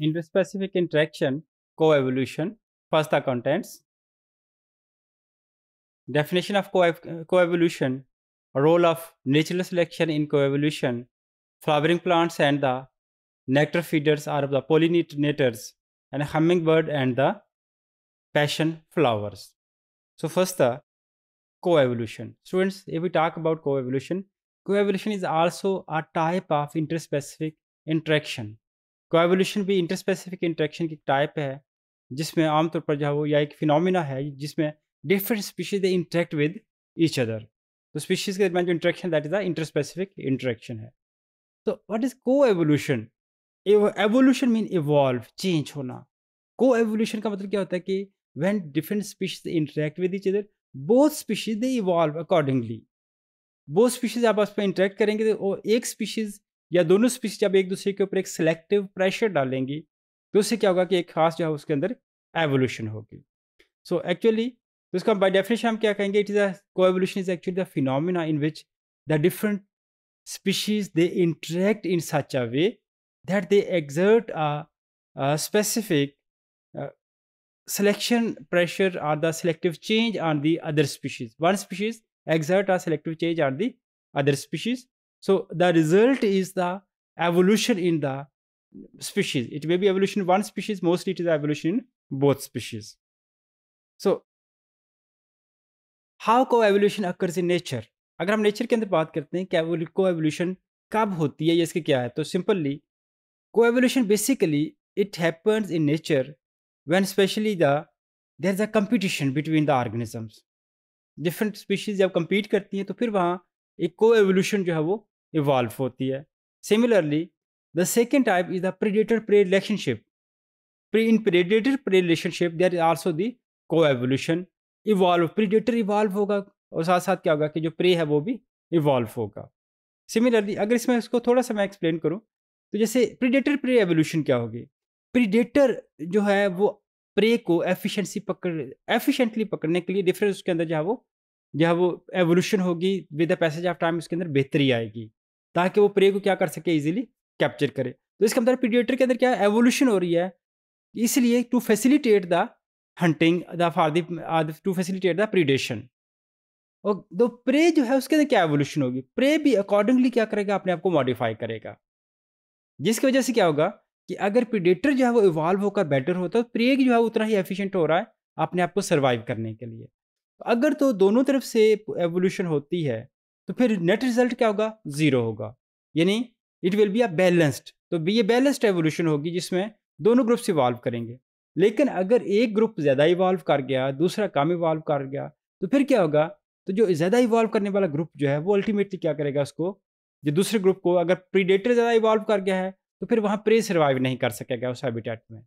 interspecific interaction, coevolution. First, the contents. Definition of coevolution, co evolution role of natural selection in coevolution, flowering plants and the nectar feeders are the pollinators, and hummingbird and the passion flowers. So first the coevolution. Students, if we talk about coevolution, coevolution is also a type of interspecific interaction. Coevolution भी interspecific interaction की type है जिसमें आमतौर पर जो है वो या एक फिनोमिना है जिसमें different species they interact with each other तो स्पीशीज के दरमियान जो interaction that is the interspecific interaction है तो what is coevolution evolution mean evolve change होना को एवोल्यूशन का मतलब क्या होता है कि when different species interact with each other both species they evolve accordingly both species आपस में इंटरेक्ट करेंगे तो एक स्पीशीज या दोनों स्पीसीज जब एक दूसरे के ऊपर एक सिलेक्टिव प्रेशर डालेंगी तो उससे क्या होगा कि एक खास जो है उसके अंदर एवोल्यूशन होगी सो एक्चुअली तो इसका डेफिनेशन हम क्या कहेंगे it is a coevolution is actually the phenomena in which the different species they interact in such a way that they exert a specific selection pressure or the selective change on the other species one species exert or selective change on the other species So the result is the evolution in the species. It may be evolution in one species, mostly it is evolution in both species. So how coevolution occurs in nature अगर हम nature के अंदर बात करते हैं कि को evolution कब होती है या इसके क्या है तो simply coevolution basically it happens in nature when specially the there is a competition between the organisms different species जब कम्पीट करती हैं तो फिर वहाँ एक को एवोल्यूशन जो है वो इवॉल्व होती है similarly the second type is the predator prey relationship in predator prey relationship there is also the coevolution evolve predator evolve होगा और साथ साथ क्या होगा कि जो प्रे है वो भी इवॉल्व होगा सिमिलरली अगर इसमें इसको थोड़ा सा मैं एक्सप्लेन करूँ तो जैसे प्रीडेटर प्रे एवोल्यूशन क्या होगी प्रीडेटर जो है वो प्रे को एफिशिएंसी पकड़ एफिशिएंटली पकड़ने के लिए डिफरेंस उसके अंदर जो है वो जो है वो एवोल्यूशन होगी with the passage of time उसके अंदर बेहतरी आएगी ताकि वो प्रे को क्या कर सके इजीली कैप्चर करे तो इसके अंदर पीडिएटर के अंदर क्या एवोल्यूशन हो रही है इसलिए to facilitate the hunting the for the to facilitate the predation और दो तो प्रे जो है उसके अंदर क्या एवोल्यूशन होगी प्रे भी अकॉर्डिंगली क्या करेगा अपने आप को मॉडिफाई करेगा जिसकी वजह से क्या होगा कि अगर प्रीडेटर जो है वो इवॉल्व होकर बेटर होता है तो प्रे जो है उतना ही एफिशिएंट हो रहा है अपने आप को सर्वाइव करने के लिए अगर तो दोनों तरफ से एवोल्यूशन होती है तो फिर नेट रिजल्ट क्या होगा ज़ीरो होगा यानी it will be a balanced तो ये बैलेंस्ड एवोल्यूशन होगी जिसमें दोनों ग्रुप्स इवॉल्व करेंगे लेकिन अगर एक ग्रुप ज़्यादा इवॉल्व कर गया दूसरा कम इवॉल्व कर गया तो फिर क्या होगा तो जो ज़्यादा इवॉल्व करने वाला ग्रुप जो है वो अल्टीमेटली क्या करेगा उसको जो दूसरे ग्रुप को अगर प्रीडेटर ज़्यादा इवॉल्व कर गया है तो फिर वहाँ प्रे सर्वाइव नहीं कर सकेगा उस हैबिटेट में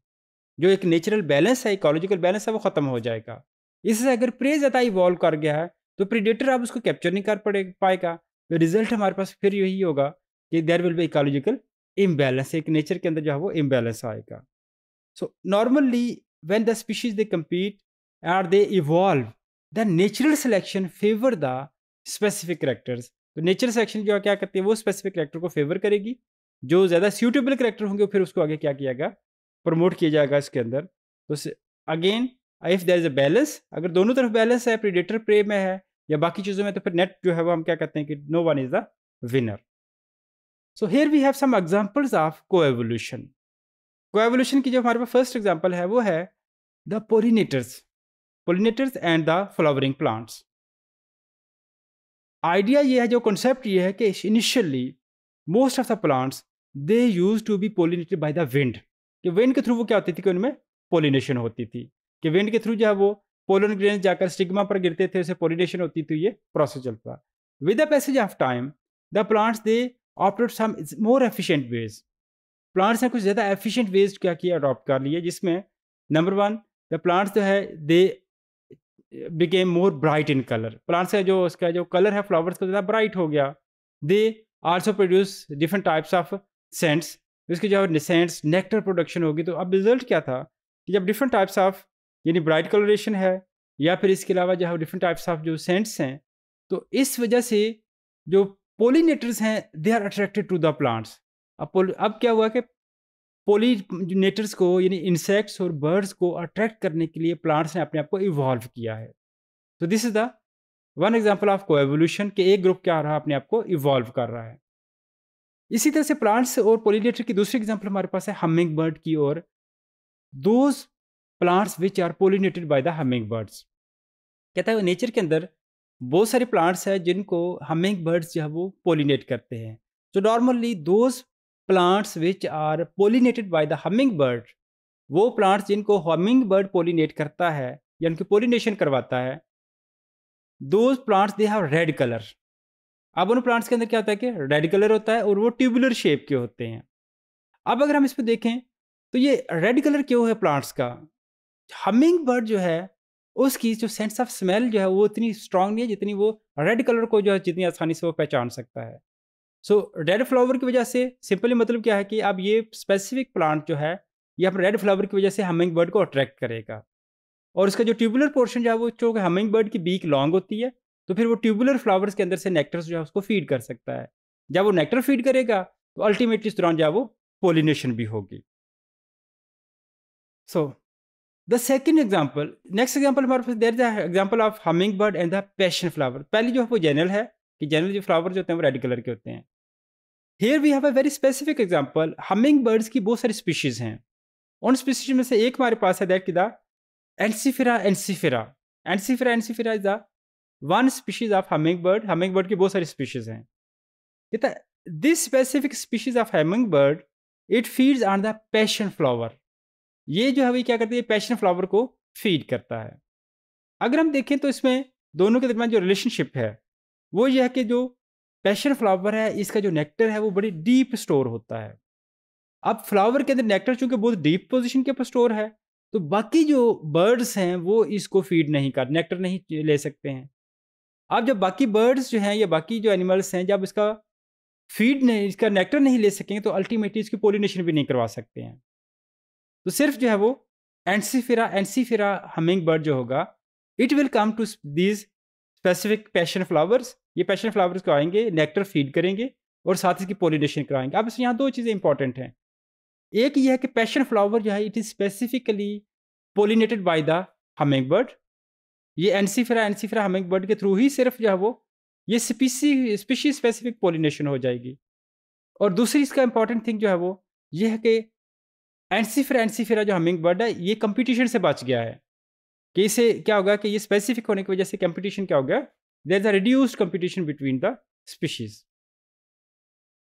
जो एक नेचुरल बैलेंस है इकोलॉजिकल बैलेंस है वो ख़त्म हो जाएगा इससे अगर प्रे ज़्यादा इवॉल्व कर गया है तो प्रीडेटर अब उसको कैप्चर नहीं कर पड़े पाएगा तो रिजल्ट हमारे पास फिर यही होगा कि there will be ecological imbalance एक नेचर के अंदर जो है वो इम्बैलेंस आएगा so normally when the species they compete or they evolve the natural selection favour the specific characters तो नेचुरल सिलेक्शन जो है क्या करती है वो स्पेसिफिक करेक्टर को फेवर करेगी जो ज़्यादा सूटेबल करेक्टर होंगे फिर उसको आगे क्या किया जाएगा प्रमोट किया जाएगा इसके अंदर तो again if there is a balance अगर दोनों तरफ बैलेंस है प्रीडेटर प्रे में है या बाकी चीज़ों में तो फिर नेट जो है वो हम क्या कहते हैं कि no one is the winner so here we have some examples of coevolution की जो हमारे पास फर्स्ट एग्जाम्पल है वो है the pollinators pollinators and the flowering plants idea ये है जो कॉन्सेप्ट ये है कि initially most of the plants they used to be pollinated by the wind कि विंड के थ्रू वो क्या होती थी कि उनमें पोलिनेशन होती थी कि विंड के थ्रू जो है वो पोलन ग्रेन जाकर स्टिग्मा पर गिरते थे उसे पोलिनेशन होती थी ये प्रोसेस चलता with the passage of time the plants they operate some more efficient ways plants ने कुछ ज़्यादा एफिशिएंट वेज क्या किया अडॉप्ट कर लिए जिसमें नंबर वन द प्लांट्स जो है they became more bright in colour plants का जो उसका जो कलर है फ्लावर्स का ज़्यादा ब्राइट हो गया they also produce different types of scents उसके जो सेंट्स नेक्टर प्रोडक्शन होगी तो अब रिजल्ट क्या था कि जब डिफरेंट टाइप्स ऑफ यानी ब्राइट कलरेशन है या फिर इसके अलावा जो डिफरेंट टाइप्स ऑफ जो सेंट्स हैं तो इस वजह से जो पोलिनेटर्स हैं they are attracted to the plants अब अब क्या हुआ कि पोलिनेटर्स को यानी इंसेक्ट्स और बर्ड्स को अट्रैक्ट करने के लिए प्लांट्स ने अपने आप को इवॉल्व किया है तो this is the one example of coevolution के एक ग्रुप क्या रहा अपने आप को इवॉल्व कर रहा है इसी तरह से प्लांट्स और पोलिनेटर की दूसरी एग्जाम्पल हमारे पास है हमिंग बर्ड की और those plants which are pollinated by the hummingbirds कहता है नेचर के अंदर बहुत सारे प्लांट्स हैं जिनको हमिंग बर्ड्स जो है वो पोलिनेट करते हैं तो normally those plants which are pollinated by the hummingbird वो प्लांट्स जिनको हमिंग बर्ड पोलिनेट करता है या उनकी पोलिनेशन करवाता है those plants they have red colour अब उन प्लांट्स के अंदर क्या होता है कि रेड कलर होता है और वो ट्यूबुलर शेप के होते हैं अब अगर हम इस पर देखें तो ये रेड कलर क्यों है प्लांट्स का हमिंग बर्ड जो है उसकी जो सेंस ऑफ स्मेल जो है वो इतनी स्ट्रांग नहीं है जितनी वो रेड कलर को जो है जितनी आसानी से वो पहचान सकता है सो रेड फ्लावर की वजह से सिंपली मतलब क्या है कि अब ये स्पेसिफिक प्लांट जो है ये आप रेड फ्लावर की वजह से हमिंग बर्ड को अट्रैक्ट करेगा और इसका जो ट्यूबुलर पोर्शन जो है वो चूँकि हमिंग बर्ड की बीक लॉन्ग होती है तो फिर वो ट्यूबुलर फ्लावर्स के अंदर से नेक्टर जो है उसको फीड कर सकता है जब वो नेक्टर फीड करेगा तो अल्टीमेटली इस दौरान जो है वो पोलिनेशन भी होगी so so, the second example next example हमारे पास there example of hummingbird and the passion flower पहली जो है वो जनरल है कि जनरल जो फ्लावर होते हैं वो रेड कलर के होते हैं here we have a very specific example hummingbirds की बहुत सारी स्पीशीज़ हैं उन स्पीशीज में से एक हमारे पास है दैट की the Ensifera Ensifera Ensifera Ensifera is the one species of hummingbird hummingbird की बहुत सारी स्पीशीज हैं this specific species of hummingbird it feeds on the passion flower ये जो है क्या करती है पैशन फ्लावर को फीड करता है अगर हम देखें तो इसमें दोनों के दरमियान जो रिलेशनशिप है वो यह है कि जो पैशन फ्लावर है इसका जो नेक्टर है वो बड़ी डीप स्टोर होता है अब फ्लावर के अंदर नेक्टर चूंकि बहुत डीप पोजिशन के ऊपर स्टोर है तो बाकी जो बर्ड्स हैं वो इसको फीड नहीं कर नेक्टर नहीं ले सकते हैं अब जब बाकी बर्ड्स जो हैं या बाकी जो एनिमल्स हैं जब इसका फीड नहीं इसका नेक्टर नहीं ले सकेंगे तो अल्टीमेटली इसकी पोलिनेशन भी नहीं करवा सकते हैं तो सिर्फ जो है वो एंसीफिरा एंसीफिरा हमिंग बर्ड जो होगा it will come to these specific passion flowers ये पैशन फ्लावर्स को आएंगे नेक्टर फीड करेंगे और साथ इसकी पोलिनेशन कराएंगे अब इसमें यहाँ दो चीज़ें इंपॉर्टेंट हैं एक ये है कि पैशन फ्लावर जो है it is specifically pollinated by the hummingbird ये एनसीफेरा एनसीफेरा हमिंग बर्ड के थ्रू ही सिर्फ जो है वो ये स्पीसी स्पीशी स्पेसिफिक पोलिनेशन हो जाएगी और दूसरी इसका इंपॉर्टेंट थिंग जो है वो ये है कि एंसीफेरा एंसीफेरा जो हमिंग बर्ड है ये कंपटीशन से बच गया है कि इसे क्या होगा कि ये स्पेसिफिक होने की वजह से कंपटीशन क्या हो गया there is a reduced competition between the species